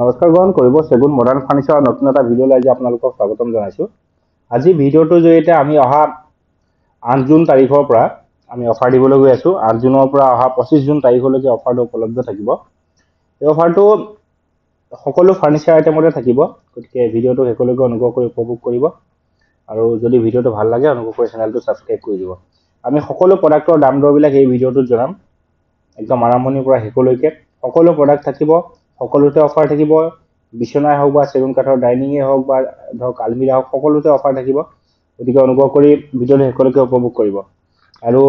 নমস্কাৰ গ্ৰহণ কৰিব চেগুন মডাৰ্ণ ফাৰ্ণিচাৰৰ নতুন এটা ভিডিঅ' লৈ আপোনালোকক স্বাগতম জনাইছোঁ আজি ভিডিঅ'টোৰ জৰিয়তে আমি অহা আঠ জুন তাৰিখৰ পৰা আমি অফাৰ দিবলৈ গৈ আছোঁ আঠ জুনৰ পৰা অহা পঁচিছ জুন তাৰিখলৈকে অফাৰটো উপলব্ধ থাকিব এই অফাৰটো সকলো ফাৰ্ণিচাৰ আইটেমতে থাকিব গতিকে ভিডিঅ'টো শেষলৈকে অনুগ্ৰহ কৰি উপভোগ কৰিব আৰু যদি ভিডিঅ'টো ভাল লাগে অনুগ্ৰহ কৰি চেনেলটো ছাবস্ক্ৰাইব কৰি দিব আমি সকলো প্ৰডাক্টৰ দাম দৰবিলাক এই ভিডিঅ'টোত জনাম একদম আৰম্ভণিৰ পৰা শেষলৈকে সকলো প্ৰডাক্ট থাকিব সকলোতে অফাৰ থাকিব বিচনাই হওক বা চেগুন কাঠৰ ডাইনিঙেই হওক বা ধৰক আলমিৰা হওক সকলোতে অফাৰ থাকিব গতিকে অনুগ্ৰহ কৰি ভিডিঅ'টো শেষলৈকে উপভোগ কৰিব আৰু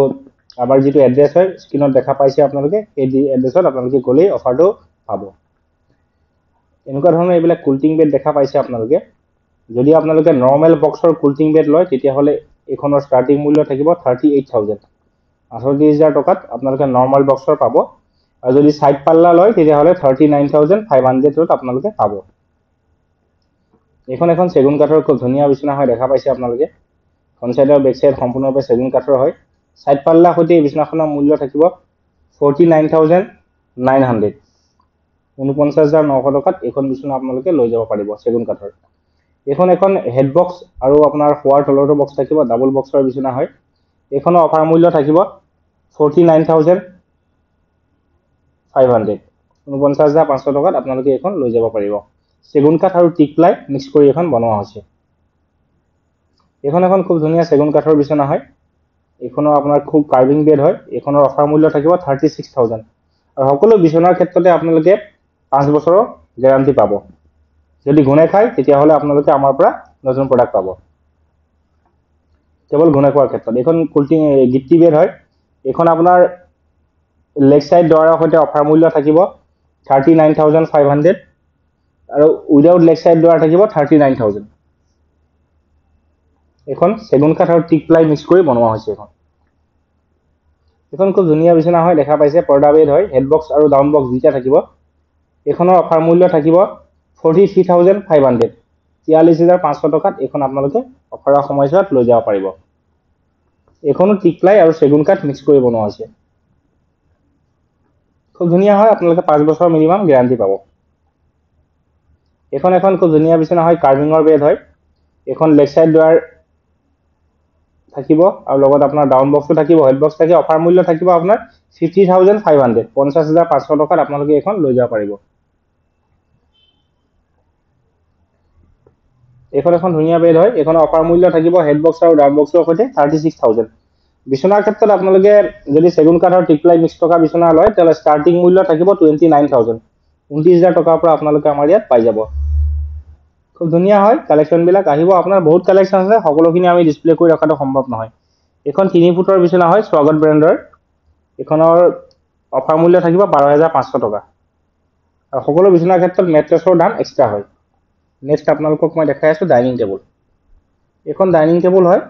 আমাৰ যিটো এড্ৰেছ হয় স্ক্ৰীণত দেখা পাইছে আপোনালোকে সেই এড্ৰেছত আপোনালোকে গ'লেই অফাৰটো পাব এনেকুৱা ধৰণৰ এইবিলাক কুল্টিং বেড দেখা পাইছে আপোনালোকে যদি আপোনালোকে নৰ্মেল বক্সৰ কুল্টিং বেড লয় তেতিয়াহ'লে এইখনৰ ষ্টাৰ্টিং মূল্য থাকিব থাৰ্টি এইট থাউজেণ্ড আঠত্ৰিছ হাজাৰ টকাত আপোনালোকে নৰ্মেল বক্সৰ পাব আৰু যদি চাইড পাল্লা লয় তেতিয়াহ'লে থাৰ্টি নাইন থাউজেণ্ড ফাইভ হাণ্ড্ৰেডত আপোনালোকে পাব এইখন এখন চেগুন কাঠৰ খুব ধুনীয়া বিচনা হয় দেখা পাইছে আপোনালোকে ফ্ৰণ্ট চাইড আৰু বেক চাইড সম্পূৰ্ণৰূপে চেগুন কাঠৰ হয় চাইড পাল্লাৰ সৈতে এই বিচনাখনৰ মূল্য থাকিব forty nine thousand nine hundred ঊনপঞ্চাছ হাজাৰ নশ টকাত এইখন বিচনা আপোনালোকে লৈ যাব পাৰিব চেগুন কাঠৰ এইখন এখন হেড বক্স আৰু আপোনাৰ শোৱাৰ তলৰটো বক্স থাকিব ডাবল বক্সৰ বিচনা হয় এইখনৰ অফাৰ মূল্য থাকিব forty nine thousand five hundred ঊনপঞ্চাছ হাজাৰ পাঁচশ টকাত আপোনালোকে এইখন লৈ যাব পাৰিব চেগুন কাঠ আৰু টিক প্লাই মিক্স কৰি এইখন বনোৱা হৈছে এইখন এখন খুব ধুনীয়া চেগুন কাঠৰ বিচনা হয় এইখনৰ আপোনাৰ খুব কাৰ্ভিং বেড হয় এইখনৰ অফাৰ মূল্য থাকিব থাৰ্টি ছিক্স থাউজেণ্ড আৰু সকলো বিচনাৰ ক্ষেত্ৰতে আপোনালোকে পাঁচ বছৰৰ গেৰাণ্টি পাব যদি ঘূণে খায় তেতিয়াহ'লে আপোনালোকে আমাৰ পৰা নতুন প্ৰডাক্ট পাব কেৱল ঘূণে খোৱাৰ ক্ষেত্ৰত এইখন কুলটিং গিট্টি বেড হয় এইখন আপোনাৰ লেগ চাইড দৰাৰ সৈতে অফাৰ মূল্য থাকিব thirty nine thousand five hundred আৰু উইদাউট লেগ চাইড দৰাৰ থাকিব থাৰ্টি নাইন থাউজেণ্ড এইখন চেগুন কাঠ আৰু টিক প্লাই মিক্স কৰি বনোৱা হৈছে এইখন এইখন খুব ধুনীয়া বিচনা হয় দেখা পাইছে পৰ্দা বেড হয় হেডবক্স আৰু ডাউন বক্স দুইটা থাকিব এইখনৰ অফাৰ মূল্য থাকিব forty three thousand five hundred তিয়াল্লিছ হেজাৰ পাঁচশ টকাত এইখন আপোনালোকে অফাৰৰ সময়ছোৱাত লৈ যাব পাৰিব এইখনো টিক প্লাই আৰু চেগুন কাঠ মিক্স কৰি বনোৱা হৈছে খুব ধুনীয়া হয় আপোনালোকে পাঁচ বছৰ মিনিমাম গেৰাণ্টি পাব এইখন এখন খুব ধুনীয়া বিচনা হয় কাৰ্ভিঙৰ বেড হয় এইখন লেগ চাইড ড্ৰয়াৰ থাকিব আৰু লগত আপোনাৰ ডাউন বক্সটো থাকিব হেড বক্স থাকি অফাৰ মূল্য থাকিব আপোনাৰ ফিফটি থাউজেণ্ড ফাইভ হাণ্ড্ৰেড পঞ্চাছ হাজাৰ পাঁচশ টকাত আপোনালোকে এইখন লৈ যাব পাৰিব এইখন এখন ধুনীয়া বেড হয় এইখন অফাৰ মূল্য থাকিব হেড বক্স আৰু ডাউন বক্সৰ সৈতে থাৰ্টি ছিক্স থাউজেণ্ড বিচনাৰ ক্ষেত্ৰত আপোনালোকে যদি চেগুন কাঠ আৰু ট্ৰিপ্লাই মিক্স টকা বিচনা লয় তেতিয়াহ'লে ষ্টাৰ্টিং মূল্য থাকিব টুৱেণ্টি নাইন থাউজেণ্ড ঊনত্ৰিছ হাজাৰ টকাৰ পৰা আপোনালোকে আমাৰ ইয়াত পাই যাব খুব ধুনীয়া হয় কালেকশ্যনবিলাক আহিব আপোনাৰ বহুত কালেকশ্যন আছে সকলোখিনি আমি ডিছপ্লে কৰি ৰখাটো সম্ভৱ নহয় এইখন তিনি ফুটৰ বিচনা হয় স্বাগত ব্ৰেণ্ডৰ এইখনৰ অফাৰ মূল্য থাকিব বাৰ হাজাৰ পাঁচশ টকা আৰু সকলো বিচনাৰ ক্ষেত্ৰত মেট্ৰেছৰ দাম এক্সট্ৰা হয় নেক্সট আপোনালোকক মই দেখাই আছোঁ ডাইনিং টেবুল এইখন ডাইনিং টেবুল হয়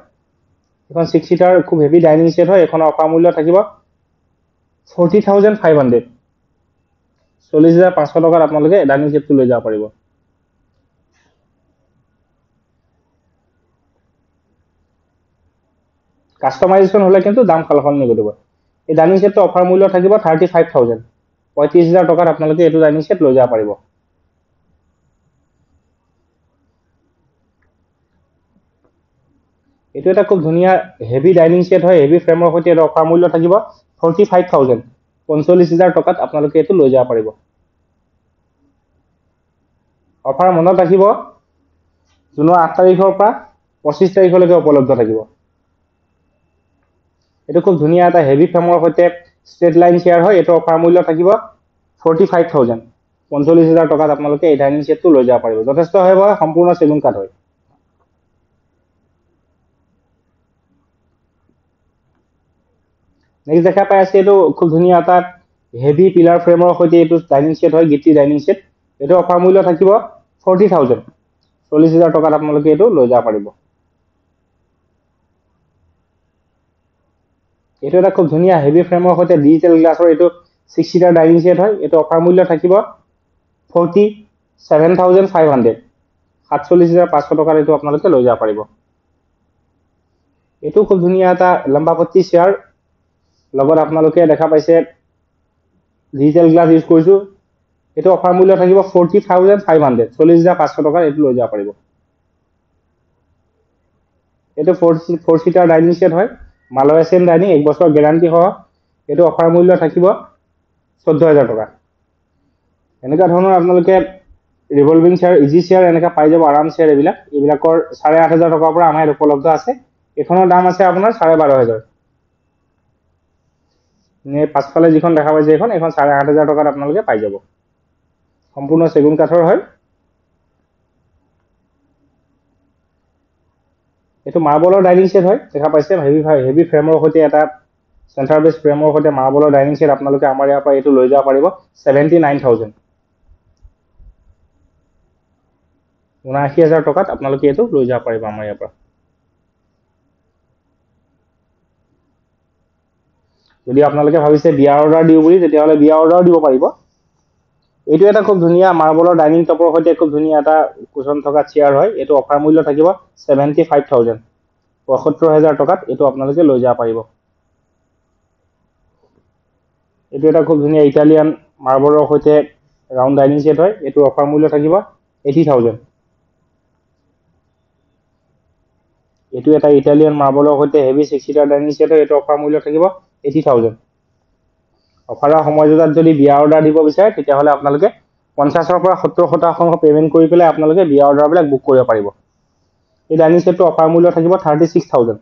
এখন ছিক্স চিটাৰ খুব হেভি ডাইনিং চেট হয় এখনৰ অফাৰ মূল্য থাকিব ফৰ্টি থাউজেণ্ড ফাইভ হাণ্ড্ৰেড চল্লিছ হাজাৰ পাঁচশ টকাত আপোনালোকে ডাইনিং চেটটো লৈ যাব পাৰিব কাষ্টমাইজেশ্যন হ'লে কিন্তু দাম সালসলনি ঘটিব এই ডাইনিং চেটটো অফাৰ মূল্য থাকিব থাৰ্টি ফাইভ থাউজেণ্ড পঁয়ত্ৰিছ হাজাৰ টকাত আপোনালোকে এইটো ডাইনিং চেট লৈ যাব পাৰিব এইটো এটা খুব ধুনীয়া হেভি ডাইনিং চেট হয় হেভি ফ্ৰেমৰ সৈতে এটা অফাৰ মূল্য থাকিব ফৰ্টি ফাইভ থাউজেণ্ড পঞ্চল্লিছ হাজাৰ টকাত আপোনালোকে এইটো লৈ যাব পাৰিব অফাৰ মনত ৰাখিব জুনৰ আঠ তাৰিখৰ পৰা পঁচিছ তাৰিখলৈকে উপলব্ধ থাকিব এইটো খুব ধুনীয়া এটা হেভি ফ্ৰেমৰ সৈতে ষ্ট্ৰেট লাইন চেয়াৰ হয় এইটো অফাৰ মূল্য থাকিব ফৰ্টি ফাইভ থাউজেণ্ড পঞ্চল্লিছ হাজাৰ টকাত আপোনালোকে এই ডাইনিং চেটটো লৈ যাব পাৰিব যথেষ্ট হয় সম্পূৰ্ণ চেলুং কাঠ হয় নেক্সট দেখা পাই আছে এইটো খুব ধুনীয়া এটা হেভি পিলাৰ ফ্ৰেমৰ সৈতে এইটো ডাইনিং ছেট হয় গীতি ডাইনিং ছেট এইটো অফাৰ মূল্য থাকিব ফৰ্টি থাউজেণ্ড চল্লিছ হাজাৰ টকাত আপোনালোকে এইটো লৈ যাব পাৰিব এইটো এটা খুব ধুনীয়া হেভি ফ্ৰেমৰ সৈতে ডিজিটেল গ্লাছৰ এইটো ছিক্স চিটাৰ ডাইনিং ছেট হয় এইটো অফাৰ মূল্য থাকিব forty seven thousand five hundred সাতচল্লিছ হাজাৰ পাঁচশ টকাত এইটো আপোনালোকে লৈ যাব পাৰিব এইটো খুব ধুনীয়া এটা লম্বাপতি চেয়াৰ লগত আপোনালোকে দেখা পাইছে ডিজিটেল গ্লাছ ইউজ কৰিছোঁ এইটো অফাৰ মূল্য থাকিব ফৰ্টি থাউজেণ্ড ফাইভ হাণ্ড্ৰেড চল্লিছ হাজাৰ পাঁচশ টকাৰ এইটো লৈ যাব পাৰিব এইটো four four seater dining set হয় মালয় এছিয়ান ডাইনিং এক বছৰ গেৰাণ্টি সহ এইটো অফাৰ মূল্য থাকিব চৈধ্য হাজাৰ টকা এনেকুৱা ধৰণৰ আপোনালোকে ৰিভলভিং চেয়াৰ ইজি চেয়াৰ এনেকুৱা পাই যাব আৰাম চেয়াৰ এইবিলাক এইবিলাকৰ চাৰে আঠ হাজাৰ টকাৰ পৰা আমাৰ ইয়াত উপলব্ধ আছে এইখনৰ দাম আছে আপোনাৰ চাৰে বাৰ হাজাৰ এনেই পাছফালে যিখন দেখা পাইছে এইখন এইখন চাৰে আঠ হাজাৰ টকাত আপোনালোকে পাই যাব সম্পূৰ্ণ চেগুন কাঠৰ হয় এইটো মাৰ্বলৰ ডাইনিং ছেট হয় দেখা পাইছে হেভি হেভি ফ্ৰেমৰ সৈতে এটা চেণ্টাৰ বেছ ফ্ৰেমৰ সৈতে মাৰ্বলৰ ডাইনিং ছেট আপোনালোকে আমাৰ ইয়াৰ পৰা এইটো লৈ যাব পাৰিব ছেভেণ্টি নাইন থাউজেণ্ড ঊনাশী হাজাৰ টকাত আপোনালোকে এইটো লৈ যাব পাৰিব আমাৰ ইয়াৰ পৰা যদি আপোনালোকে ভাবিছে বিয়াৰ অৰ্ডাৰ দিওঁ বুলি তেতিয়াহ'লে বিয়াৰ অৰ্ডাৰো দিব পাৰিব এইটো এটা খুব ধুনীয়া মাৰ্বলৰ ডাইনিং টপৰ সৈতে খুব ধুনীয়া এটা কুচন থকা চেয়াৰ হয় এইটো অফাৰ মূল্য থাকিব ছেভেণ্টি ফাইভ থাউজেণ্ড পঁয়সত্তৰ হেজাৰ টকাত এইটো আপোনালোকে লৈ যাব পাৰিব এইটো এটা খুব ধুনীয়া ইটালিয়ান মাৰ্বলৰ সৈতে ৰাউণ্ড ডাইনিং চেট হয় এইটো অফাৰ মূল্য থাকিব এইটি থাউজেণ্ড এইটো এটা ইটালিয়ান মাৰ্বলৰ সৈতে heavy six seater dining set হয় এইটো অফাৰ মূল্য থাকিব এইটি থাউজেণ্ড অফাৰৰ সময়জোতাত যদি বিয়াৰ অৰ্ডাৰ দিব বিচাৰে তেতিয়াহ'লে আপোনালোকে পঞ্চাছৰ পৰা সত্তৰ শতাংশ পে'মেণ্ট কৰি পেলাই আপোনালোকে বিয়াৰ অৰ্ডাৰবিলাক বুক কৰিব পাৰিব এই ডাইনিং চেটটো অফাৰ মূল্য থাকিব থাৰ্টি ছিক্স থাউজেণ্ড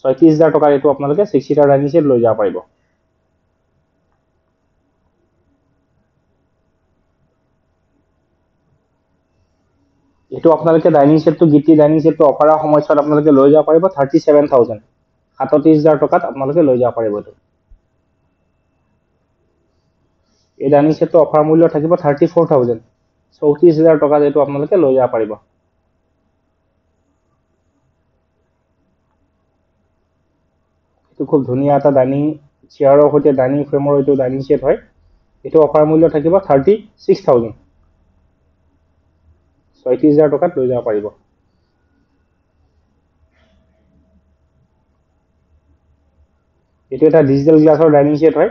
ছয়ত্ৰিছ হাজাৰ টকা এইটো আপোনালোকে ছিক্স ছিটাৰ ডাইনিং চেট লৈ যাব পাৰিব এইটো আপোনালোকে ডাইনিং চেটটো গীতি ডাইনিং চেটটো অফাৰৰ সময়ছোৱাত আপোনালোকে লৈ যাব পাৰিব থাৰ্টি ছেভেন থাউজেণ্ড সাতত্ৰিশ হাজাৰ টকাত আপোনালোকে লৈ যাব পাৰিব এইটো এই ডাইনিং চেটটো অফাৰ মূল্য থাকিব থাৰ্টি ফ'ৰ থাউজেণ্ড চৌত্ৰিশ হাজাৰ টকাত এইটো আপোনালোকে লৈ যাব পাৰিব এইটো খুব ধুনীয়া এটা ডাইনিং চেয়াৰৰ সৈতে ডাইনিং ফ্ৰেমৰ এইটো ডাইনিং চেট হয় এইটো অফাৰ মূল্য থাকিব থাৰ্টি ছিক্স থাউজেণ্ড ছয়ত্ৰিছ হাজাৰ টকাত লৈ যাব পাৰিব এইটো এটা ডিজিটেল গ্লাছৰ ডাইনিং ছেট হয়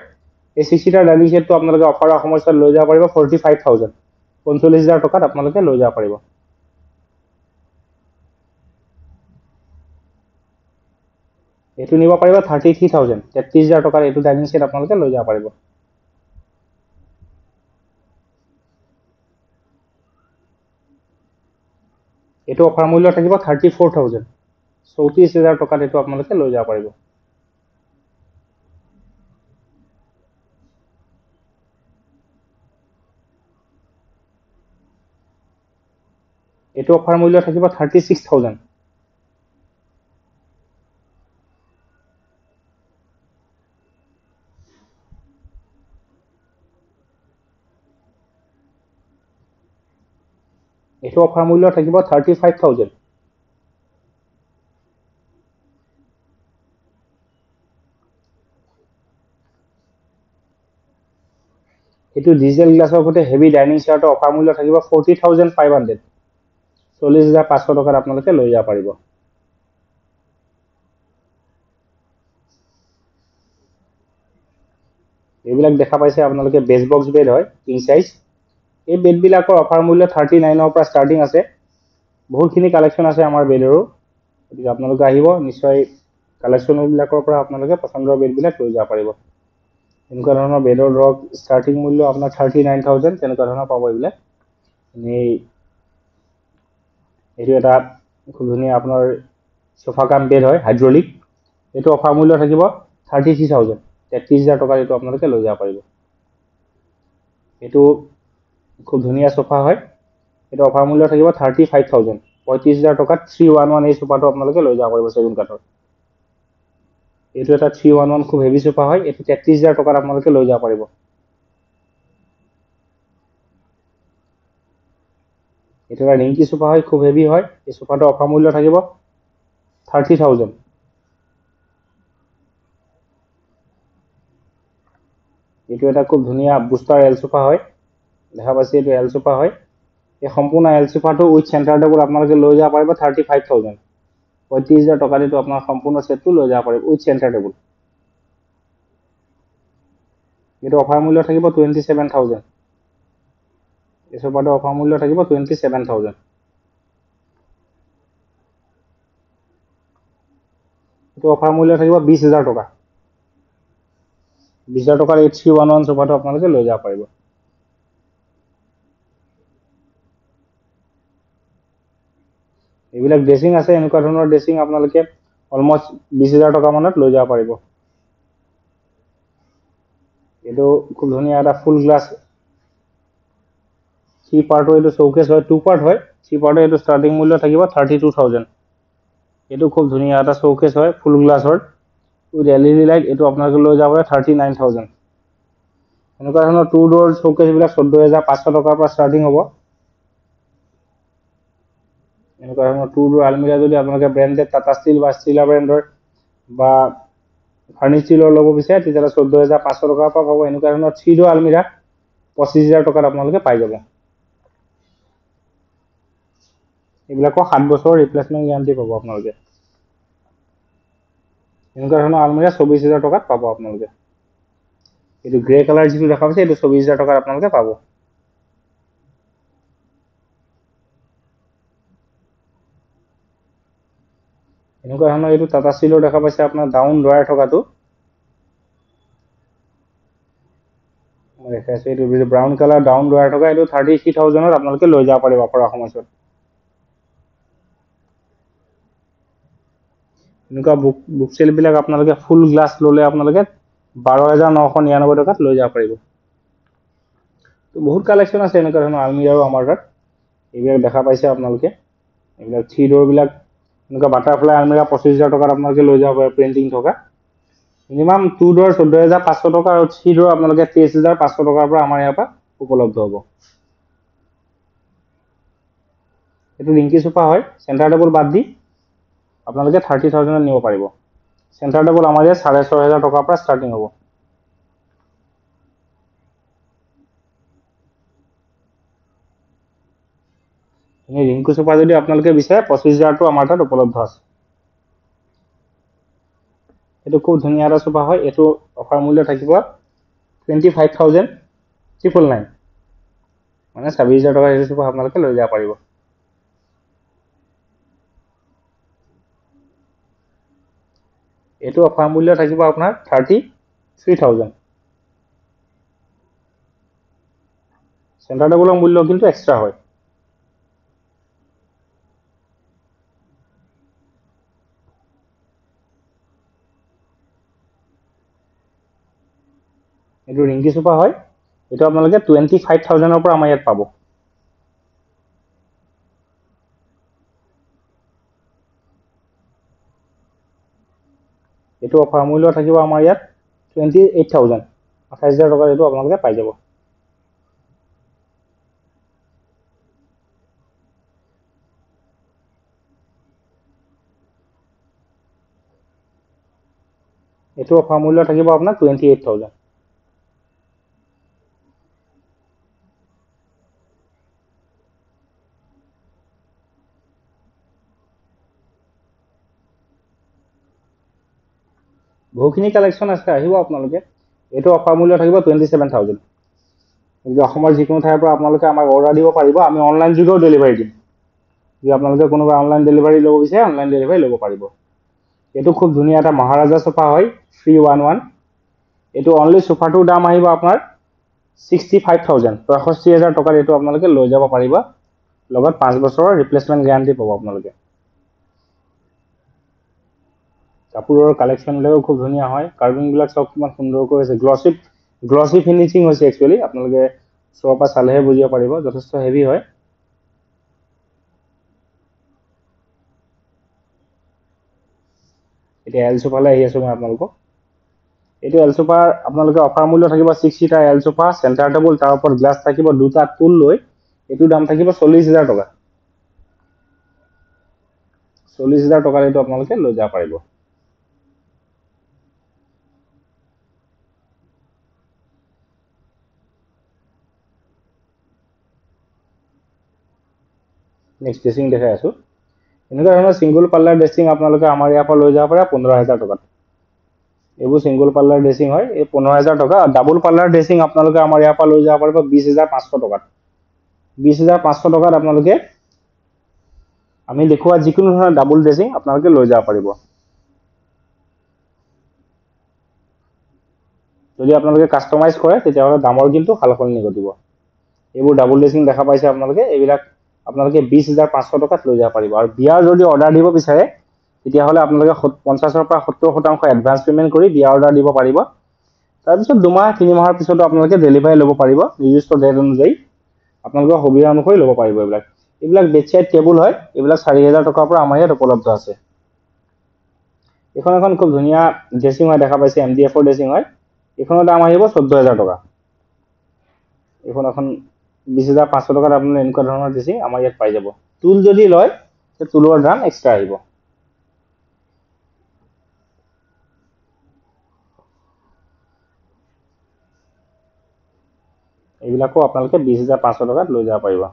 এই ছিক্স ছিটাৰ ডাইনিং ছেটটো আপোনালোকে অফাৰৰ সময়ছোৱাত লৈ যাব পাৰিব ফৰ্টি ফাইভ থাউজেণ্ড পঞ্চল্লিছ হাজাৰ টকাত আপোনালোকে লৈ যাব পাৰিব এইটো নিব পাৰিব থাৰ্টি থ্ৰী থাউজেণ্ড তেত্ৰিছ হাজাৰ টকাৰ এইটো ডাইনিং ছেট আপোনালোকে লৈ যাব পাৰিব এইটো অফাৰ মূল্য থাকিব থাৰ্টি ফ'ৰ থাউজেণ্ড চৌত্ৰিছ হাজাৰ টকাত এইটো আপোনালোকে লৈ যাব পাৰিব এইটো অফাৰ মূল্য থাকিব থাৰ্টি ছিক্স থাউজেণ্ড এইটো অফাৰ মূল্য থাকিব থাৰ্টি ফাইভ থাউজেণ্ড এইটো ডিজিটেল গ্লাছৰ সৈতে হেভি ডাইনিং চেয়াৰটো অফাৰ মূল্য থাকিব ফৰ্টি থাউজেণ্ড ফাইভ হাণ্ড্ৰেড চল্লিছ হাজাৰ পাঁচশ টকাত আপোনালোকে লৈ যাব পাৰিব এইবিলাক দেখা পাইছে আপোনালোকে বেজ বক্স বেড হয় কিং চাইজ এই বেডবিলাকৰ অফাৰ মূল্য থাৰ্টি নাইনৰ পৰা ষ্টাৰ্টিং আছে বহুতখিনি কালেকশ্যন আছে আমাৰ বেডৰো গতিকে আপোনালোকে আহিব নিশ্চয় কালেকশ্যনবিলাকৰ পৰা আপোনালোকে পচন্দৰ বেডবিলাক লৈ যাব পাৰিব এনেকুৱা ধৰণৰ বেডৰ ধৰক ষ্টাৰ্টিং মূল্য আপোনাৰ থাৰ্টি নাইন থাউজেণ্ড তেনেকুৱা ধৰণৰ পাব এইবিলাক এনেই এইটো এটা খুব ধুনীয়া আপোনাৰ চোফা কাম বেড হয় হাইড্ৰলিক এইটো অফাৰ মূল্য থাকিব থাৰ্টি থ্ৰী থাউজেণ্ড তেত্ৰিছ হাজাৰ টকাত এইটো আপোনালোকে লৈ যাব পাৰিব এইটো খুব ধুনীয়া চোফা হয় এইটো অফাৰ মূল্য থাকিব থাৰ্টি ফাইভ থাউজেণ্ড পঁয়ত্ৰিছ হাজাৰ টকাত থ্ৰী ওৱান ওৱান এই চোফাটো আপোনালোকে লৈ যাব পাৰিব চেগুন কাঠৰ এইটো এটা থ্ৰী ওৱান ওৱান খুব হেভি চোফা হয় এইটো তেত্ৰিছ হাজাৰ টকাত আপোনালোকে লৈ যাব পাৰিব এইটো ৰাণিং কি চোফা হয় খুব হেভি হয় এই চোফাটো অফাৰ মূল্য থাকিব থাৰ্টি থাউজেণ্ড এইটো এটা খুব ধুনীয়া বুষ্টাৰ এল চোফা হয় দেখা পাইছে এইটো এল চোফা হয় এই সম্পূৰ্ণ এল চোফাটো উইথ চেণ্টাৰ টেবুল আপোনালোকে লৈ যাব পাৰিব থাৰ্টি ফাইভ থাউজেণ্ড পঁয়ত্ৰিছ হাজাৰ টকা দিটো আপোনাৰ সম্পূৰ্ণ ছেটটো লৈ যাব পাৰিব উইথ চেণ্টাৰ টেবুল এইটো অফাৰ মূল্য থাকিব টুৱেণ্টি ছেভেন থাউজেণ্ড এসব প্ৰোডাক্ট অফাৰ মূল্য থাকিব টুৱেণ্টি ছেভেন থাউজেণ্ড এইটো অফাৰ মূল্য থাকিব বিছ হাজাৰ টকা হাজাৰ টকাৰ এইট থ্ৰী ওৱান ওৱান সোফাট আপোনালোকে লৈ যাব পাৰিব এইবিলাক ড্ৰেছিং আছে এনেকুৱা ধৰণৰ ড্ৰেছিং আপোনালোকে অলমষ্ট বিশ হাজাৰ টকা মানত লৈ যাব পাৰিব এইটো খুব ধুনীয়া এটা ফুল গ্লাছ থ্ৰী পাৰ্ট এইটো শ্ব'কেছ হয় টু পাৰ্ট হয় চি পাৰ্টৰ এইটো ষ্টাৰ্টিং মূল্য থাকিব থাৰ্টি টু থাউজেণ্ড এইটো খুব ধুনীয়া এটা শ্ব'কেছ হয় ফুল গ্লাছৰ with L E D light এইটো আপোনালোকে লৈ যাব পাৰে থাৰ্টি নাইন থাউজেণ্ড এনেকুৱা ধৰণৰ টু ড'ৰ শ্ব'কেছবিলাক চৈধ্য হেজাৰ পাঁচশ টকাৰ পৰা ষ্টাৰ্টিং হ'ব এনেকুৱা ধৰণৰ টু ড'ৰ আলমিৰা যদি আপোনালোকে ব্ৰেণ্ডেড টাটা ষ্টিল বা ষ্টিলা ব্ৰেণ্ডৰ বা ফাৰ্নিচাৰৰ ল'ব বিচাৰে তেতিয়াহ'লে চৈধ্য হেজাৰ পাঁচশ টকাৰ পৰা পাব এনেকুৱা ধৰণৰ থ্ৰী ড'ৰ আলমিৰা পঁচিছ হেজাৰ টকাত আপোনালোকে পাই যাব এইবিলাকৰ সাত বছৰৰ ৰিপ্লেচমেণ্ট গেৰাণ্টি পাব আপোনালোকে এনেকুৱা ধৰণৰ আলমিৰা চৌব্বিছ হাজাৰ টকাত পাব আপোনালোকে এইটো গ্ৰে কালাৰ যিটো দেখা পাইছে এইটো চৌব্বিছ হাজাৰ টকাত আপোনালোকে পাব এনেকুৱা ধৰণৰ এইটো টাটা ষ্টিলৰ দেখা পাইছে আপোনাৰ ডাউন ড্ৰায়াৰ থকাটো মই এইটো ব্ৰাউন কালাৰ ডাউন ড্ৰায়াৰ থকা এইটো থাৰ্টি থ্ৰী থাউজেণ্ডত আপোনালোকে লৈ যাব পাৰিব পৰা সময়ছোৱাত এনেকুৱা বুক বুক চেলবিলাক আপোনালোকে ফুল গ্লাছ ল'লে আপোনালোকে বাৰ হেজাৰ নশ নিৰানব্বৈ টকাত লৈ যাব পাৰিব তো বহুত কালেকশ্যন আছে এনেকুৱা ধৰণৰ আলমি আৰু আমাৰ তাত এইবিলাক দেখা পাইছে আপোনালোকে এইবিলাক থ্ৰী ডোৰবিলাক এনেকুৱা বাটাৰফ্লাই আলমিৰা পঁচিছ হাজাৰ টকাত আপোনালোকে লৈ যাব পাৰে প্ৰিণ্টিং থকা মিনিমাম টু ডোৰ চৈধ্য হেজাৰ পাঁচশ টকা আৰু থ্ৰী ডোৰ আপোনালোকে তেইছ হেজাৰ পাঁচশ টকাৰ পৰা আমাৰ ইয়াৰ পৰা উপলব্ধ হ'ব এইটো ৰিংকি চোফা হয় চেণ্টাৰ টেবুল বাদ দি আপোনালোকে থাৰ্টি থাউজেণ্ডত নিব পাৰিব চেণ্টাৰ টেবুল আমাৰ ইয়াত চাৰে ছয় হেজাৰ টকাৰ পৰা ষ্টাৰ্টিং হ'ব ৰিংকু চোপা যদি আপোনালোকে বিচাৰে পঁচিছ হাজাৰটো আমাৰ তাত উপলব্ধ আছে এইটো খুব ধুনীয়া এটা চোপা হয় এইটো অফাৰ মূল্য থাকিব twenty five thousand triple nine মানে ছাব্বিছ হাজাৰ টকা সেইটো চোপা আপোনালোকে লৈ যাব পাৰিব এইটো অফাৰ মূল্য থাকিব আপোনাৰ থাৰ্টি থ্ৰী থাউজেণ্ড চেণ্টাৰ টেবুলৰ মূল্য কিন্তু এক্সট্ৰা হয় এইটো ৰিংকি চোফা হয় এইটো আপোনালোকে টুৱেণ্টি ফাইভ থাউজেণ্ডৰ পৰা আমাৰ ইয়াত পাব এইটো অফাৰ মূল্য থাকিব আমাৰ ইয়াত টুৱেণ্টি এইট থাউজেণ্ড আঠাইছ হাজাৰ টকাৰ এইটো আপোনালোকে পাই যাব এইটো অফাৰ মূল্য থাকিব আপোনাৰ টুৱেণ্টি এইট থাউজেণ্ড বহুখিনি কালেকশ্যন আছে আহিব আপোনালোকে এইটো অফাৰ মূল্য থাকিব টুৱেণ্টি ছেভেন থাউজেণ্ড গতিকে অসমৰ যিকোনো ঠাইৰ পৰা আপোনালোকে আমাক অৰ্ডাৰ দিব পাৰিব আমি অনলাইন যোগেও ডেলিভাৰী দিম যদি আপোনালোকে কোনোবা অনলাইন ডেলিভাৰী ল'ব বিচাৰে অনলাইন ডেলিভাৰী ল'ব পাৰিব এইটো খুব ধুনীয়া এটা মহাৰাজা চোফা হয় থ্ৰী ওৱান ওৱান এইটো অনলি চোফাটোৰ দাম আহিব আপোনাৰ ছিক্সটি ফাইভ থাউজেণ্ড পঁয়ষষ্ঠি হাজাৰ টকাত এইটো আপোনালোকে লৈ যাব পাৰিব লগত পাঁচ বছৰৰ ৰিপ্লেচমেণ্ট গেৰাণ্টি পাব আপোনালোকে কাপোৰৰ কালেকশ্যনবিলাকো খুব ধুনীয়া হয় কাৰ্বিংবিলাক চব ইমান সুন্দৰকৈ হৈছে গ্লছি গ্লছি ফিনিচিং হৈছে একচুৱেলি আপোনালোকে চোৱাৰ পৰা চালেহে বুজিব পাৰিব যথেষ্ট হেভি হয় এতিয়া এল চোফালে আহি আছো মই আপোনালোকক এইটো এল চোফাৰ আপোনালোকে অফাৰ মূল্য থাকিব six seater L sofa centre table তাৰ ওপৰত গ্লাছ থাকিব দুটা টুল লৈ এইটোৰ দাম থাকিব চল্লিছ হাজাৰ টকা চল্লিছ হাজাৰ টকাৰ আপোনালোকে লৈ যাব পাৰিব নেক্সট ড্ৰেছিং দেখাই আছোঁ এনেকুৱা ধৰণৰ ছিংগুল পাৰ্লাৰ ড্ৰেছিং আপোনালোকে আমাৰ ইয়াৰ পৰা লৈ যাব পাৰে পোন্ধৰ হাজাৰ টকাত এইবোৰ ছিংগুল পাৰ্লাৰ ড্ৰেছিং হয় এই পোন্ধৰ হাজাৰ টকা ডাবল পাৰ্লাৰ ড্ৰেছিং আপোনালোকে আমাৰ ইয়াৰ পৰা লৈ যাব পাৰিব বিছ হেজাৰ পাঁচশ টকাত বিছ হেজাৰ পাঁচশ টকাত আপোনালোকে আমি দেখুওৱা যিকোনো ধৰণৰ ডাবল ড্ৰেছিং আপোনালোকে লৈ যাব পাৰিব যদি আপোনালোকে কাষ্টমাইজ কৰে তেতিয়াহ'লে দামৰ কিন্তু সালসলনি ঘটিব এইবোৰ ডাবল ড্ৰেছিং দেখা পাইছে আপোনালোকে এইবিলাক আপোনালোকে বিশ হাজাৰ পাঁচশ টকাত লৈ যাব পাৰিব আৰু বিয়াৰ যদি অৰ্ডাৰ দিব বিচাৰে তেতিয়াহ'লে আপোনালোকে পঞ্চাছৰ পৰা সত্তৰ শতাংশ এডভান্স পে'মেণ্ট কৰি বিয়াৰ অৰ্ডাৰ দিব পাৰিব তাৰপিছত দুমাহ তিনিমাহৰ পিছতো আপোনালোকে ডেলিভাৰী ল'ব পাৰিব নিৰ্দিষ্ট ডেট অনুযায়ী আপোনালোকৰ সুবিধা অনুসৰি ল'ব পাৰিব এইবিলাক এইবিলাক বেডছাইড টেবুল হয় এইবিলাক চাৰি হেজাৰ টকাৰ পৰা আমাৰ ইয়াত উপলব্ধ আছে এইখন এখন খুব ধুনীয়া ড্ৰেছিং হয় দেখা পাইছে এম ডি এফৰ ড্ৰেছিং হয় এইখনৰ দাম আহিব চৈধ্য হেজাৰ টকা এইখন এখন বিশ হাজাৰ পাঁচশ টকাত আপুনি এনেকুৱা ধৰণৰ দিছে আমাৰ ইয়াত পাই যাব টুল যদি লয় টুলৰ দাম এক্সট্ৰা আহিব এইবিলাকো আপোনালোকে বিশ হাজাৰ পাঁচশ টকাত লৈ যাব পাৰিব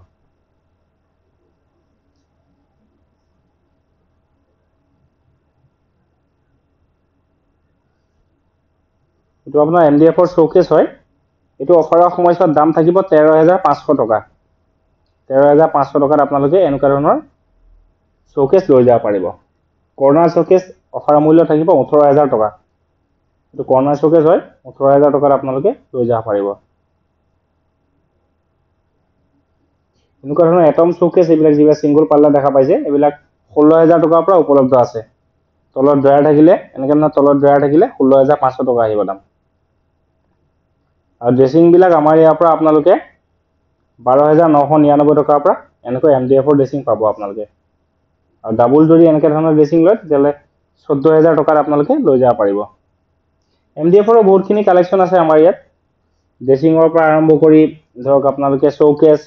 এইটো আপোনাৰ এম ডি এফৰ শ্ব'কেছ হয় এইটো অফাৰৰ সময়ছোৱাত দাম থাকিব তেৰ হেজাৰ পাঁচশ টকা তেৰ হেজাৰ পাঁচশ টকাত আপোনালোকে এনেকুৱা ধৰণৰ চৌকেছ লৈ যাব পাৰিব কৰ্ণাৰ চৌকেছ অফাৰৰ মূল্য থাকিব ওঠৰ হেজাৰ টকা এইটো কৰ্ণাৰ চৌকেছ হয় ওঠৰ হেজাৰ টকাত আপোনালোকে লৈ যাব পাৰিব এনেকুৱা ধৰণৰ এটম চৌকেছ এইবিলাক যিবিলাক ছিংগল পাৰ্লাৰ দেখা পাইছে এইবিলাক ষোল্ল হেজাৰ টকাৰ পৰা উপলব্ধ আছে তলত ড্ৰায়াৰ থাকিলে এনেকুৱা ধৰণৰ তলত ড্ৰায়াৰ থাকিলে ষোল্ল হেজাৰ পাঁচশ টকা আহিব দাম আৰু ড্ৰেছিংবিলাক আমাৰ ইয়াৰ পৰা আপোনালোকে বাৰ হেজাৰ নশ নিৰানব্বৈ টকাৰ পৰা এনেকৈ এম ডি এফৰ ড্ৰেছিং পাব আপোনালোকে আৰু ডাবুল যদি এনেকৈ ধৰণৰ ড্ৰেছিং লয় তেতিয়াহ'লে চৈধ্য হেজাৰ টকাত আপোনালোকে লৈ যাব পাৰিব এম ডি এফৰো বহুতখিনি কালেকশ্যন আছে আমাৰ ইয়াত ড্ৰেছিঙৰ পৰা আৰম্ভ কৰি ধৰক আপোনালোকে শ্ব'কেছ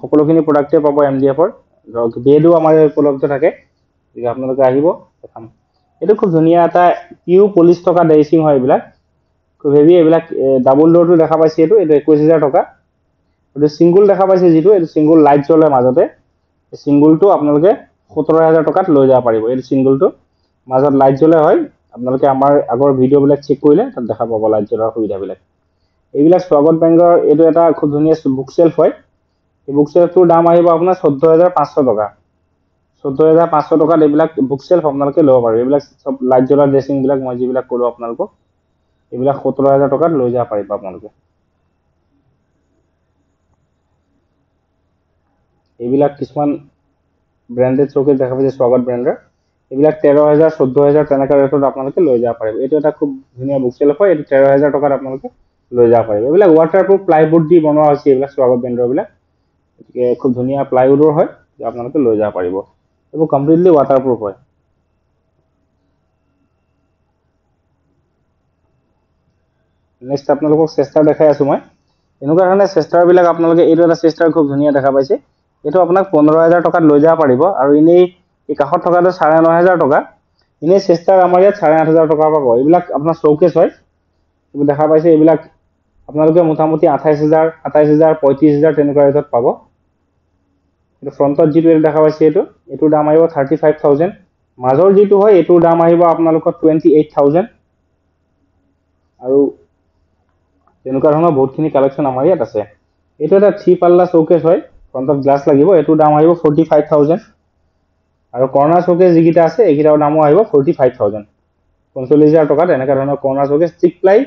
সকলোখিনি প্ৰডাক্টেই পাব এম ডি এফৰ ধৰক বেডো আমাৰ ইয়াত উপলব্ধ থাকে গতিকে আপোনালোকে আহিব দেখাম এইটো খুব ধুনীয়া এটা পিউ পলিচ থকা ড্ৰেছিং হয় এইবিলাক মেবি এইবিলাক ডাবল ডোৰটো দেখা পাইছে এইটো এইটো একৈছ হাজাৰ টকা গতিকে ছিংগুল দেখা পাইছে যিটো এইটো চিংগুল লাইট জ্বলে মাজতে চিংগুলটো আপোনালোকে সোতৰ হাজাৰ টকাত লৈ যাব পাৰিব এইটো ছিংগুলটো মাজত লাইট জ্বলে হয় আপোনালোকে আমাৰ আগৰ ভিডিঅ'বিলাক চেক কৰিলে তাত দেখা পাব লাইট জ্বলাৰ সুবিধাবিলাক এইবিলাক স্বাগত বেংকৰ এইটো এটা খুব ধুনীয়া বুক চেল্ফ হয় এই বুক চেল্ফটোৰ দাম আহিব আপোনাৰ চৈধ্য হাজাৰ পাঁচশ টকা চৈধ্য হাজাৰ পাঁচশ টকাত এইবিলাক বুক চেল্ফ আপোনালোকে ল'ব পাৰিব এইবিলাক চব লাইট জ্বলা ড্ৰেছিংবিলাক মই যিবিলাক ক'লোঁ আপোনালোকক এইবিলাক সোতৰ হাজাৰ টকাত লৈ যাব পাৰিব আপোনালোকে এইবিলাক কিছুমান ব্ৰেণ্ডেড চৌকিল দেখা পাইছে স্বাগত ব্ৰেণ্ডৰ এইবিলাক তেৰ হাজাৰ চৈধ্য হাজাৰ তেনেকুৱা ৰেটত আপোনালোকে লৈ যাব পাৰিব এইটো এটা খুব ধুনীয়া বুক চেল হয় এইটো তেৰ হাজাৰ টকাত আপোনালোকে লৈ যাব পাৰিব এইবিলাক ৱাটাৰ প্ৰুফ প্লাইউড দি বনোৱা হৈছে এইবিলাক স্বাগত ব্ৰেণ্ডৰবিলাক গতিকে খুব ধুনীয়া প্লাইউডৰ হয় আপোনালোকে লৈ যাব পাৰিব এইবোৰ কমপ্লিটলি ৱাটাৰ প্ৰুফ হয় নেক্সট আপোনালোকক চেষ্টাৰ দেখাই আছোঁ মই এনেকুৱা ধৰণে চেষ্টাৰবিলাক আপোনালোকে এইটো এটা চেষ্টাৰ খুব ধুনীয়া দেখা পাইছে এইটো আপোনাক পোন্ধৰ হাজাৰ টকাত লৈ যাব পাৰিব আৰু এনেই এই কাষত থকাটো চাৰে ন হাজাৰ টকা এনেই চেষ্টাৰ আমাৰ ইয়াত চাৰে আঠ হাজাৰ টকাৰ পৰা পাব এইবিলাক আপোনাৰ চৌকেচ হয় দেখা পাইছে এইবিলাক আপোনালোকে মোটামুটি আঠাইছ হাজাৰ সাতাইছ হাজাৰ পঁয়ত্ৰিছ হাজাৰ তেনেকুৱা ৰেটত পাব এইটো ফ্ৰণ্টত যিটো দেখা পাইছে এইটো এইটোৰ দাম আহিব থাৰ্টি ফাইভ থাউজেণ্ড মাজৰ যিটো হয় এইটোৰ দাম আহিব আপোনালোকৰ টুৱেণ্টি এইট থাউজেণ্ড আৰু তেনেকুৱা ধৰণৰ বহুতখিনি কালেকশ্যন আমাৰ ইয়াত আছে এইটো এটা থ্ৰী পাল্লা চৌকেছ হয় ফ্ৰণ্ট অফ গ্লাছ লাগিব এইটোৰ দাম আহিব ফৰ্টি ফাইভ থাউজেণ্ড আৰু কৰ্ণাৰ শ্ব'কেছ যিকেইটা আছে এইকেইটাৰ দামো আহিব ফৰ্টি ফাইভ থাউজেণ্ড পঞ্চল্লিছ হাজাৰ টকাত এনেকুৱা ধৰণৰ কৰ্ণাৰ চৌকেছ ষ্টিক প্লাই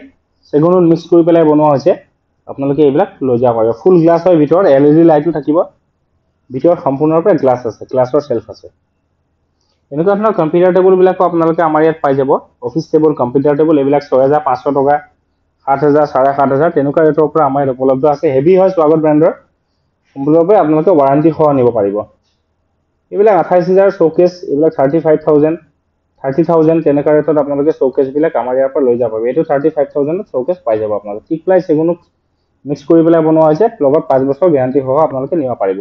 চেগুনত মিক্স কৰি পেলাই বনোৱা হৈছে আপোনালোকে এইবিলাক লৈ যাব পাৰিব ফুল গ্লাছ হয় ভিতৰত এল ই ডি লাইটো থাকিব ভিতৰত সম্পূৰ্ণৰূপে গ্লাছ আছে গ্লাছৰ চেল্ফ আছে এনেকুৱা ধৰণৰ কম্পিউটাৰ টেবুলবিলাকো আপোনালোকে আমাৰ ইয়াত পাই যাব অফিচ টেবুল কম্পিউটাৰ টেবুল এইবিলাক ছয় হাজাৰ পাঁচশ টকা আঠ হাজাৰ চাৰে সাত হাজাৰ তেনেকুৱা ৰেটৰ পৰা আমাৰ ইয়াত উপলব্ধ আছে হেভি হয় স্বাগত ব্ৰেণ্ডৰ সম্পূৰ্ণভাৱে আপোনালোকে ৱাৰেণ্টি সহ আনিব পাৰিব এইবিলাক আঠাইছ হাজাৰ চৌকেছ এইবিলাক thirty five thousand thirty thousand তেনেকুৱা ৰেটত আপোনালোকে চৌকেছবিলাক আমাৰ ইয়াৰ পৰা লৈ যাব পাৰিব এইটো থাৰ্টি ফাইভ থাউজেণ্ডত চৌকেছ পাই যাব আপোনালোকে কি প্লাই চেগুনো মিক্স কৰি পেলাই বনোৱা হৈছে লগত পাঁচ বছৰ গেৰাণ্টি সহ আপোনালোকে নিব পাৰিব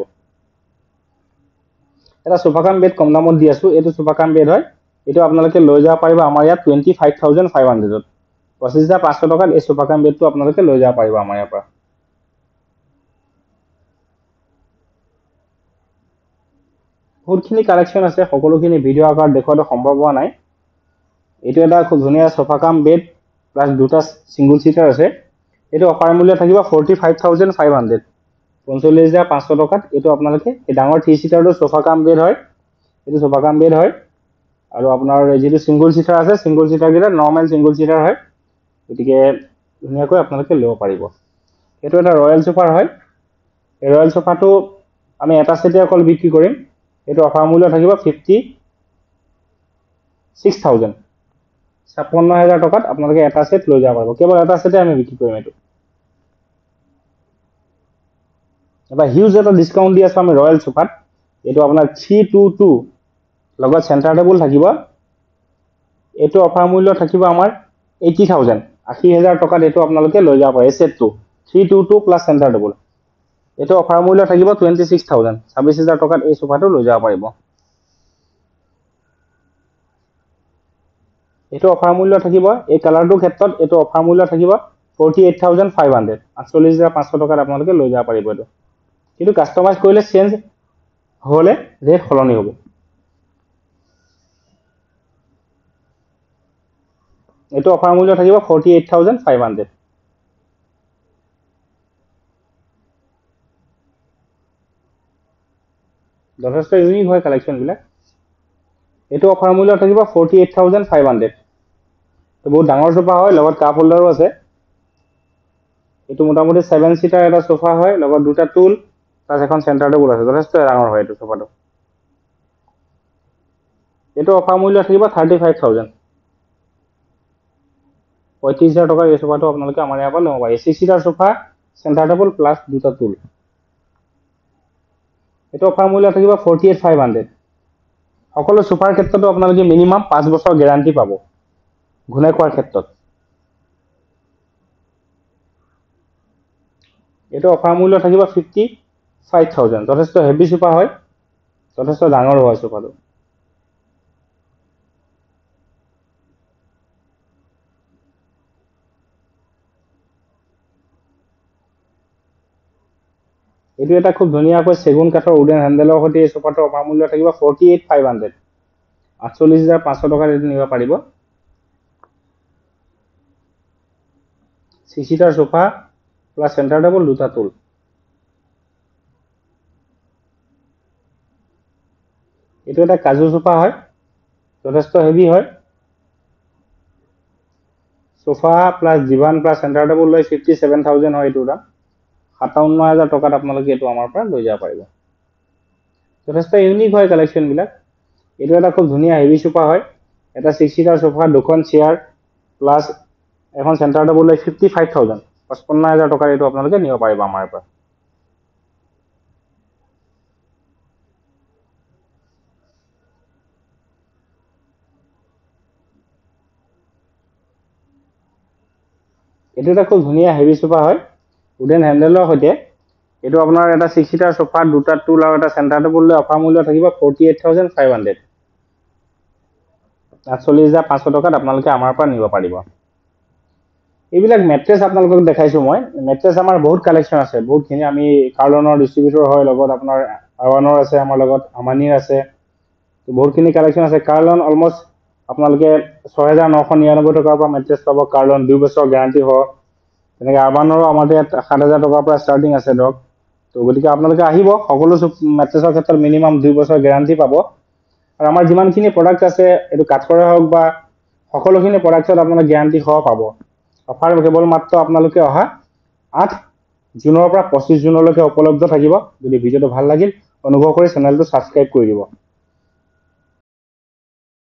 এটা চোফাকাম বেড কম দামত দি আছোঁ এইটো চোফাকাম বেড হয় এইটো আপোনালোকে লৈ যাব পাৰিব আমাৰ ইয়াত টুৱেণ্টি ফাইভ থাউজেণ্ড ফাইভ হাণ্ড্ৰেডত পঁচিছ হাজাৰ পাঁচশ টকাত এই চুপাৰ কাম বেডটো আপোনালোকে লৈ যাব পাৰিব আমাৰ ইয়াৰ পৰা বহুতখিনি কালেকশ্যন আছে সকলোখিনি ভিডিঅ' আকাৰত দেখুৱাটো সম্ভৱ হোৱা নাই এইটো এটা খুব ধুনীয়া চফা কাম বেড প্লাছ দুটা ছিংগল চিটাৰ আছে এইটো অফাৰ মূল্য থাকিব forty five thousand five hundred পঞ্চল্লিছ হাজাৰ পাঁচশ টকাত এইটো আপোনালোকে এই ডাঙৰ থ্ৰী ছিটাৰটো চফা কাম বেড হয় এইটো চফা কাম বেড হয় আৰু আপোনাৰ যিটো ছিংগল চিটাৰ আছে ছিংগল চিটাৰকেইটা নৰ্মেল ছিংগল ছিটাৰ হয় গতিকে ধুনীয়াকৈ আপোনালোকে ল'ব পাৰিব এইটো এটা ৰয়েল চোফাৰ হয় এই ৰয়েল চোফাটো আমি এটা চেটে অকল বিক্ৰী কৰিম এইটো অফাৰ মূল্য থাকিব ফিফটি ছিক্স থাউজেণ্ড ছাপন্ন হেজাৰ টকাত আপোনালোকে এটা ছেট লৈ যাব পাৰিব কেৱল এটা চেটে আমি বিক্ৰী কৰিম এইটো এটা হিউজ এটা ডিছকাউণ্ট দি আছোঁ আমি ৰয়েল চোফাত এইটো আপোনাৰ থ্ৰী টু টু লগত চেণ্টাৰ টেবুল থাকিব এইটো অফাৰ মূল্য থাকিব আমাৰ এইটি থাউজেণ্ড আশী হাজাৰ টকাত এইটো আপোনালোকে লৈ যাব পাৰে এছেটটো three two two plus centre double এইটো অফাৰ মূল্য থাকিব টুৱেণ্টি ছিক্স থাউজেণ্ড ছাব্বিছ হাজাৰ টকাত এই চোফাটো লৈ যাব পাৰিব এইটো অফাৰ মূল্য থাকিব এই কালাৰটোৰ ক্ষেত্ৰত এইটো অফাৰ মূল্য থাকিব forty eight thousand five hundred আঠচল্লিছ হাজাৰ পাঁচশ টকাত আপোনালোকে লৈ যাব পাৰিব এইটো কিন্তু কাষ্টমাইজ কৰিলে চেঞ্জ হ'লে ৰেট সলনি হ'ব এইটো অফাৰ মূল্য থাকিব forty eight thousand five hundred যথেষ্ট ইউনিক হয় কালেকশ্যনবিলাক এইটো অফাৰ মূল্য থাকিব forty eight thousand five hundred বহুত ডাঙৰ চোফা হয় লগত কাপ হোল্ডাৰো আছে এইটো মোটামুটি ছেভেন ছিটাৰ এটা চোফা হয় লগত দুটা টুল প্লাছ এখন চেণ্টাৰ টেবুল আছে যথেষ্ট ডাঙৰ হয় এইটো চোফাটো এইটো অফাৰ মূল্য থাকিব থাৰ্টি ফাইভ থাউজেণ্ড পঁয়ত্ৰিছ হাজাৰ টকাৰ এই চোফাটো আপোনালোকে আমাৰ ইয়াৰ পৰা ল'ব পাৰে এ চি seater sofa centre table plus দুটা টুল এইটো অফাৰ মূল্য থাকিব ফৰ্টি এইট ফাইভ হাণ্ড্ৰেড সকলো চোফাৰ ক্ষেত্ৰতো আপোনালোকে মিনিমাম পাঁচ বছৰ গেৰাণ্টি পাব ঘূনাই খোৱাৰ ক্ষেত্ৰত এইটো অফাৰ মূল্য থাকিব ফিফটি ফাইভ থাউজেণ্ড যথেষ্ট হেভি চোফা হয় যথেষ্ট ডাঙৰ হয় চোফাটো এইটো এটা খুব ধুনীয়াকৈ চেগুন কাঠৰ উডেন হেণ্ডেলৰ সৈতে এই চোফাটোৰ অফাৰ মূল্য থাকিব ফৰ্টি এইট ফাইভ হাণ্ড্ৰেড আঠচল্লিছ হাজাৰ পাঁচশ টকাত এইটো নিব পাৰিব চি seater sofa plus centre table দুটা টুল এইটো এটা কাজু চোফা হয় যথেষ্ট হেভি হয় চোফা প্লাছ জিভান প্লাছ চেণ্টাৰ টেবুল লৈ ফিফটি চেভেন থাউজেণ্ড হয় এইটো দাম সাতাৱন্ন হাজাৰ টকাত আপোনালোকে এইটো আমাৰ পৰা লৈ যাব পাৰিব যথেষ্ট ইউনিক হয় কালেকশ্যনবিলাক এইটো এটা খুব ধুনীয়া হেভি চোফা হয় এটা ছিক্স চিটাৰ চোফা দুখন চেয়াৰ প্লাছ এখন চেণ্টাৰ টেবুল লৈ ফিফটি ফাইভ থাউজেণ্ড পঁচপন্ন হাজাৰ টকাৰ এইটো আপোনালোকে নিব পাৰিব আমাৰ পৰা এইটো এটা খুব ধুনীয়া হেভি চোফা হয় উডেন হেণ্ডেলৰ সৈতে এইটো আপোনাৰ এটা ছিক্স ছিটাৰ চোফা দুটা টুল আৰু এটা চেণ্টাৰ টেবুল লৈ অফাৰ মূল্য থাকিব forty eight thousand five hundred আঠচল্লিছ হাজাৰ পাঁচশ টকাত আপোনালোকে আমাৰ পৰা নিব পাৰিব এইবিলাক মেট্ৰেছ আপোনালোকক দেখাইছোঁ মই মেট্ৰেছ আমাৰ বহুত কালেকশ্যন আছে বহুতখিনি আমি কাৰ্লনৰ ডিষ্ট্ৰিবিউটৰ হয় লগত আপোনাৰ আৱানৰ আছে আমাৰ লগত আমানীৰ আছে বহুতখিনি কালেকশ্যন আছে কাৰ্লন অলমষ্ট আপোনালোকে ছহেজাৰ নশ নিৰানব্বৈ টকাৰ পৰা মেট্ৰেছ পাব কাৰ্লন দুই বছৰ গেৰাণ্টি হওক তেনেকৈ আৰবানৰো আমাৰ ইয়াত সাত হাজাৰ টকাৰ পৰা ষ্টাৰ্টিং আছে ধৰক তো গতিকে আপোনালোকে আহিব সকলো মেট্ৰেছৰ ক্ষেত্ৰত মিনিমাম দুই বছৰ গেৰাণ্টি পাব আৰু আমাৰ যিমানখিনি প্ৰডাক্ট আছে এইটো কাঠৰে হওক বা সকলোখিনি প্ৰডাক্টত আপোনালোকে গেৰাণ্টি সহ পাব অফাৰ কেৱল মাত্ৰ আপোনালোকে অহা আঠ জুনৰ পৰা পঁচিছ জুনলৈকে উপলব্ধ থাকিব যদি ভিডিঅ'টো ভাল লাগিল অনুগ্ৰহ কৰি চেনেলটো ছাবস্ক্ৰাইব কৰি দিব